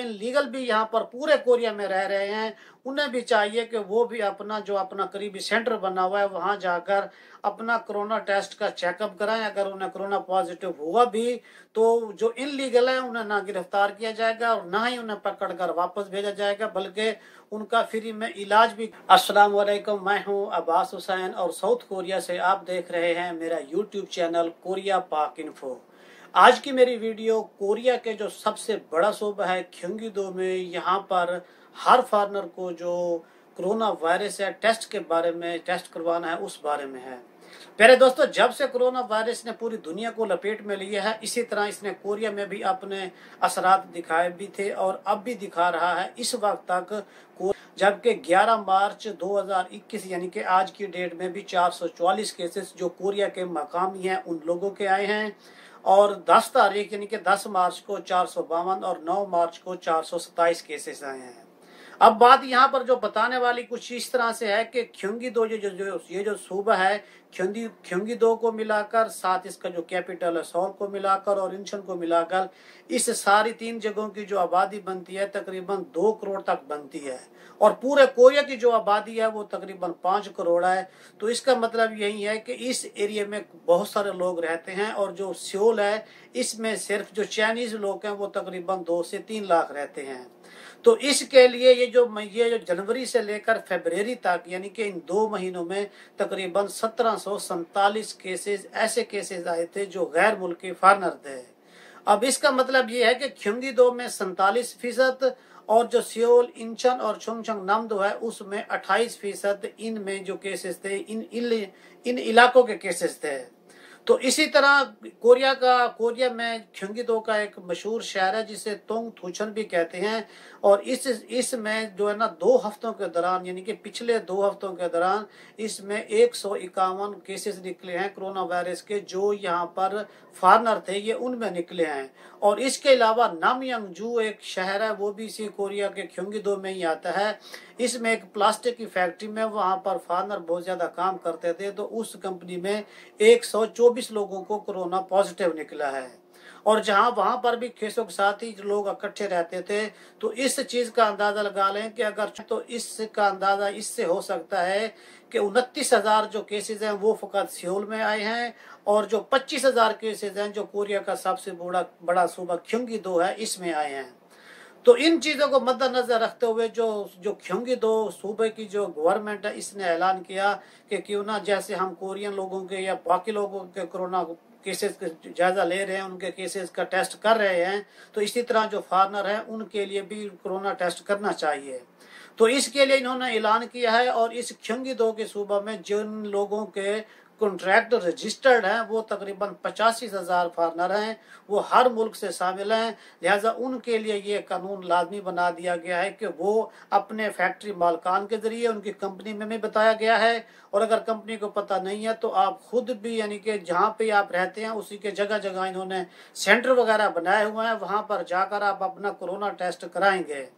in legal भी यहाँ पर पूरे कोरिया में रह रहे हैं उन्हें भी चाहिए कि वो भी अपना जो अपना करीबी सेंटर बना हुआ है वहाँ जाकर अपना कोरोना टेस्ट का चेकअप कराएं अगर उन्हें कोरोना पॉजिटिव हुआ भी तो जो इनलीगल है उन्हें ना गिरफ्तार किया जाएगा और ना ही उन्हें पकड़कर वापस भेजा जाएगा बल्कि उनका फ्री में इलाज भी अस्सलाम वालेकुम मैं हूं अब्बास हुसैन और साउथ कोरिया से आप देख रहे हैं मेरा YouTube channel Korea Pak info आज की मेरी वीडियो कोरिया के जो सबसे बड़ा सूबा है ख्युंगिदो में यहाँ पर हर फार्मर को जो कोरोना वायरस है टेस्ट के बारे में टेस्ट करवाना है उस बारे में है पहले दोस्तों जब से कोरोना वायरस ने पूरी दुनिया को लपेट में लिया है इसी तरह इसने कोरिया में भी अपने असरात दिखाए भी थे और अब भी दिखा रहा है इस वक्त तक जबकि 11 मार्च 2021 यानी कि आज की डेट में भी 444 केसेस जो कोरिया के मकामी हैं उन लोगों के आए हैं और 10 तारीख यानी कि 10 मार्च को चार और 9 मार्च को चार केसेस आए हैं अब बात यहाँ पर जो बताने वाली कुछ इस तरह से है कि ख्यूंगी दो ये जो, जो ये जो सूबा है ख्यूंगी ख्यूंगी दो को मिलाकर साथ इसका जो कैपिटल है सौर को मिलाकर और इंशन को मिलाकर इस सारी तीन जगहों की जो आबादी बनती है तकरीबन दो करोड़ तक बनती है और पूरे कोरिया की जो आबादी है वो तकरीबन पांच करोड़ है तो इसका मतलब यही है कि इस एरिया में बहुत सारे लोग रहते हैं और जो सियोल है इसमें सिर्फ जो चाइनीज लोग हैं वो तकरीबन दो से तीन लाख रहते हैं तो इसके लिए ये जो ये जो जनवरी से लेकर फेबररी तक यानी कि इन दो महीनों में तकरीबन सत्रह सौ केसेस ऐसे केसेस आए थे जो गैर मुल्की फॉरनर थे अब इसका मतलब ये है कि खिमदी दो में सैतालीस फीसद और जो सियोल इंचन और छुंगछंग दो है उसमें अट्ठाईस फीसद इनमें जो केसेस थे इन इन इलाकों के केसेस थे तो इसी तरह कोरिया का कोरिया में दो का एक मशहूर शहर है जिसे तोंग थूछन भी कहते हैं और इस इसमें जो है ना दो हफ्तों के दौरान यानी कि पिछले दो हफ्तों के दौरान इसमें एक सौ इक्यावन केसेस निकले हैं कोरोना वायरस के जो यहाँ पर फारनर थे ये उनमें निकले हैं और इसके अलावा नामयंग एक शहर है वो भी इसी कोरिया के दो में ही आता है इसमें एक प्लास्टिक की फैक्ट्री में वहां पर फार्मर बहुत ज़्यादा काम करते थे तो उस कंपनी में 124 लोगों को कोरोना पॉजिटिव निकला है और जहां वहां पर भी खेसों के साथ ही लोग इकट्ठे रहते थे तो इस चीज़ का अंदाज़ा लगा लें कि अगर तो इसका अंदाज़ा इससे हो सकता है कि उनतीस हज़ार जो केसेस हैं वो फ़कत सियोल में आए हैं और जो पच्चीस हज़ार केसेज हैं जो कोरिया का सबसे बड़ा बड़ा सूबा ख्युंगी दो है इसमें आए हैं तो इन चीज़ों को मद्देनजर रखते हुए जो जो ख्योंगी दो सूबे की जो गवर्नमेंट है इसने ऐलान किया कि क्यों ना जैसे हम कोरियन लोगों के या बाकी लोगों के कोरोना केसेस का जायजा ले रहे हैं उनके केसेस का टेस्ट कर रहे हैं तो इसी तरह जो फारनर हैं उनके लिए भी कोरोना टेस्ट करना चाहिए तो इसके लिए इन्होंने ऐलान किया है और इस ख्यंगी दो के सूबा में जिन लोगों के कॉन्ट्रैक्ट रजिस्टर्ड हैं वो तकरीबन पचासी हज़ार फार्नर हैं वो हर मुल्क से शामिल हैं लिहाजा उनके लिए ये कानून लाजमी बना दिया गया है कि वो अपने फैक्ट्री मालकान के ज़रिए उनकी कंपनी में भी बताया गया है और अगर कंपनी को पता नहीं है तो आप खुद भी यानी कि जहाँ पे आप रहते हैं उसी के जगह जगह इन्होंने सेंटर वगैरह बनाए हुए हैं वहाँ पर जाकर आप अपना कोरोना टेस्ट कराएंगे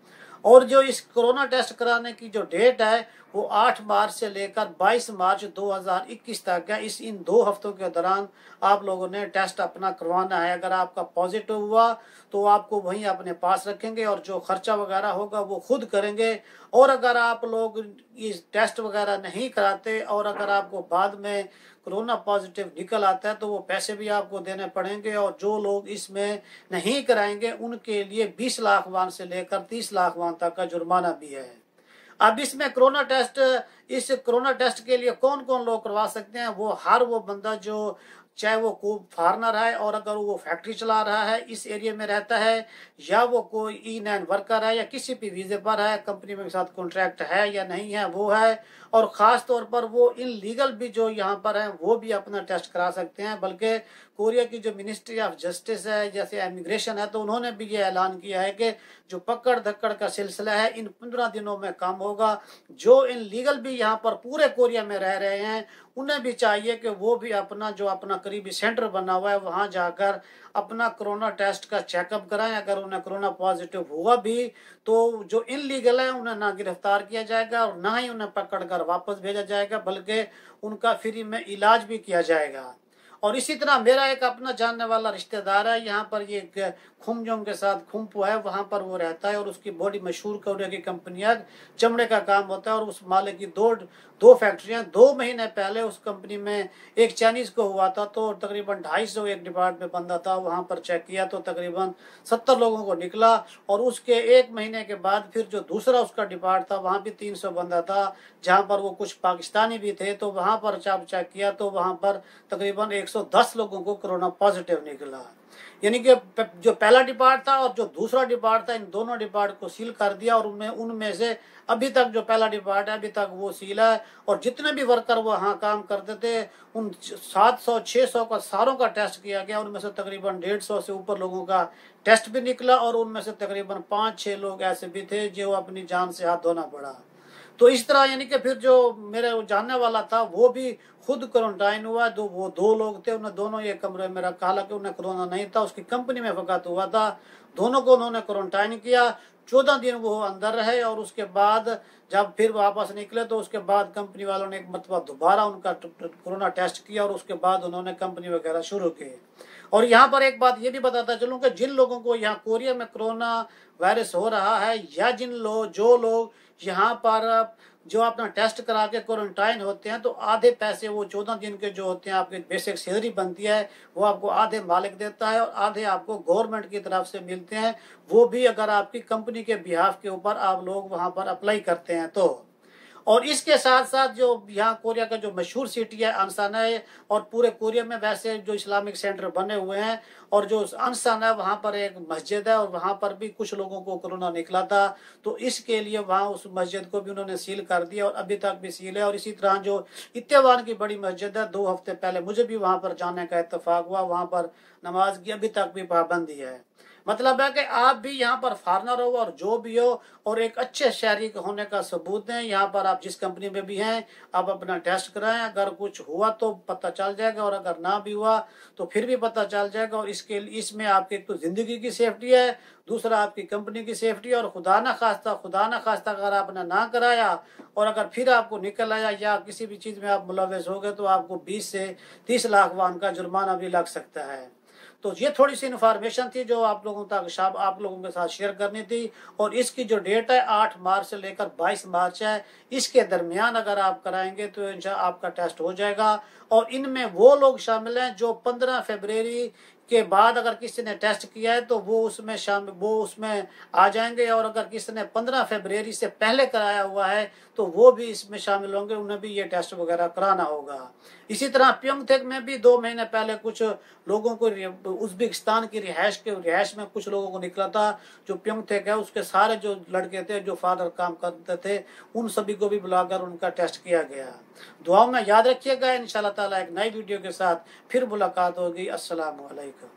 और जो इस कोरोना टेस्ट कराने की जो डेट है वो 8 मार्च से लेकर 22 मार्च 2021 तक है इस इन दो हफ्तों के दौरान आप लोगों ने टेस्ट अपना करवाना है अगर आपका पॉजिटिव हुआ तो आपको वहीं अपने पास रखेंगे और जो खर्चा वगैरह होगा वो खुद करेंगे और अगर आप लोग इस टेस्ट वगैरह नहीं कराते और अगर आपको बाद में कोरोना पॉजिटिव निकल आता है तो वो पैसे भी आपको देने पड़ेंगे और जो लोग इसमें नहीं कराएंगे उनके लिए बीस लाख वन से लेकर तीस लाख वान तक का जुर्माना भी है अब इसमें कोरोना टेस्ट इस कोरोना टेस्ट के लिए कौन कौन लोग करवा सकते हैं वो हर वो बंदा जो चाहे वो को फार्मर है और अगर वो फैक्ट्री चला रहा है इस एरिया में रहता है या वो कोई ई नाइन वर्कर है या किसी भी वीज़े पर है कंपनी में के साथ कॉन्ट्रैक्ट है या नहीं है वो है और ख़ास तौर पर वो इन लीगल भी जो यहाँ पर हैं वो भी अपना टेस्ट करा सकते हैं बल्कि कोरिया की जो मिनिस्ट्री ऑफ जस्टिस है जैसे इमिग्रेशन है तो उन्होंने भी ये ऐलान किया है कि जो पकड़ धक्कड़ का सिलसिला है इन पंद्रह दिनों में काम होगा जो इन लीगल भी यहाँ पर पूरे कोरिया में रह रहे हैं उन्हें भी चाहिए कि वो भी अपना जो अपना करीबी सेंटर बना हुआ है वहाँ जाकर अपना कोरोना टेस्ट का चेकअप कराएं अगर उन्हें कोरोना पॉजिटिव हुआ भी तो जो इनलीगल है उन्हें ना गिरफ्तार किया जाएगा और ना ही उन्हें पकड़कर वापस भेजा जाएगा बल्कि उनका फ्री में इलाज भी किया जाएगा और इसी तरह मेरा एक अपना जानने वाला रिश्तेदार है यहाँ पर ये खुमजोंग के साथ खुम्पू है वहां पर वो रहता है और उसकी बड़ी मशहूर कौड़े की कंपनी है चमड़े का काम होता है और उस मालिक की दो दो फैक्ट्रियां दो महीने पहले उस कंपनी में एक चाइनीज को हुआ था तो तकरीबन ढाई सौ एक डिपार्ट में बंदा था वहां पर चेक किया तो तकरीबन सत्तर लोगों को निकला और उसके एक महीने के बाद फिर जो दूसरा उसका डिपार्ट था वहां भी तीन सौ बंदा था जहाँ पर वो कुछ पाकिस्तानी भी थे तो वहां पर चाप चेक किया तो वहाँ पर तकरीबन एक 110 लोगों को कोरोना पॉजिटिव निकला यानी कि जो पहला डिपार्ट था और जो दूसरा डिपार्ट था इन दोनों डिपार्ट को सील कर दिया और उनमें उनमें से अभी तक जो पहला डिपार्ट है अभी तक वो सील है और जितने भी वर्कर वहाँ काम करते थे उन 700 600 का सारों का टेस्ट किया गया उनमें से तकरीबन 150 से ऊपर लोगों का टेस्ट भी निकला और उनमें से तकरीबन पाँच छः लोग ऐसे भी थे जो अपनी जान से हाथ धोना पड़ा तो इस तरह यानी कि फिर जो मेरे जानने वाला था वो भी खुद क्वारंटाइन हुआ दो वो दो लोग थे उन्हें दोनों ये कमरे में रखा हालांकि उन्हें कोरोना नहीं था उसकी कंपनी में फकत हुआ था दोनों को उन्होंने क्वारंटाइन किया चौदह दिन वो अंदर रहे और उसके बाद जब फिर वापस निकले तो उसके बाद कंपनी वालों ने एक मतलब दोबारा उनका कोरोना टेस्ट किया और उसके बाद उन्होंने कंपनी वगैरह शुरू की और यहाँ पर एक बात ये भी बताता चलूँ कि जिन लोगों को यहाँ कोरिया में कोरोना वायरस हो रहा है या जिन लोग जो लोग यहाँ पर जो अपना टेस्ट करा के क्वारंटाइन होते हैं तो आधे पैसे वो चौदह दिन के जो होते हैं आपकी बेसिक सैलरी बनती है वो आपको आधे मालिक देता है और आधे आपको गवर्नमेंट की तरफ से मिलते हैं वो भी अगर आपकी कंपनी के बिहाफ के ऊपर आप लोग वहाँ पर अप्लाई करते हैं हैं तो और इसके साथ साथ जो यहाँ कोरिया का जो मशहूर सिटी है अनसाना है और पूरे कोरिया में वैसे जो इस्लामिक सेंटर बने हुए हैं और जो अनसाना है वहाँ पर एक मस्जिद है और वहाँ पर भी कुछ लोगों को कोरोना निकला था तो इसके लिए वहाँ उस मस्जिद को भी उन्होंने सील कर दिया और अभी तक भी सील है और इसी तरह जो इतवान की बड़ी मस्जिद है दो हफ्ते पहले मुझे भी वहाँ पर जाने का इतफाक हुआ वहाँ पर नमाज की अभी तक भी पाबंदी है मतलब है कि आप भी यहाँ पर फार्नर हो और जो भी हो और एक अच्छे शहरी होने का सबूत दें यहाँ पर आप जिस कंपनी में भी हैं आप अपना टेस्ट कराएं अगर कुछ हुआ तो पता चल जाएगा और अगर ना भी हुआ तो फिर भी पता चल जाएगा और इसके इसमें आपकी एक तो ज़िंदगी की सेफ्टी है दूसरा आपकी कंपनी की सेफ्टी है और खुदा ना खास्ता खुदा ना खास्ता अगर आपने ना कराया और अगर फिर आपको निकल आया या किसी भी चीज़ में आप मुलवस हो गए तो आपको बीस से तीस लाख वाहन का जुर्माना भी लग सकता है तो ये थोड़ी सी इन्फॉर्मेशन थी जो आप लोगों तक शाम आप लोगों के साथ शेयर करनी थी और इसकी जो डेट है आठ मार्च से लेकर बाईस मार्च है इसके दरमियान अगर आप कराएंगे तो इन आपका टेस्ट हो जाएगा और इनमें वो लोग शामिल हैं जो पंद्रह फेबररी के बाद अगर किसी ने टेस्ट किया है तो वो उसमें शाम वो उसमें आ जाएंगे और अगर किसी ने 15 फरवरी से पहले कराया हुआ है तो वो भी इसमें शामिल होंगे उन्हें भी ये टेस्ट वगैरह कराना होगा इसी तरह प्योंगथेक में भी दो महीने पहले कुछ लोगों को उज्बेकिस्तान की रिहाइश के रिहाइश में कुछ लोगों को निकला था जो प्योंगथेक है उसके सारे जो लड़के थे जो फादर काम करते थे उन सभी को भी बुलाकर उनका टेस्ट किया गया दुआओं में याद रखिएगा इन ताला एक नई वीडियो के साथ फिर मुलाकात होगी असलकम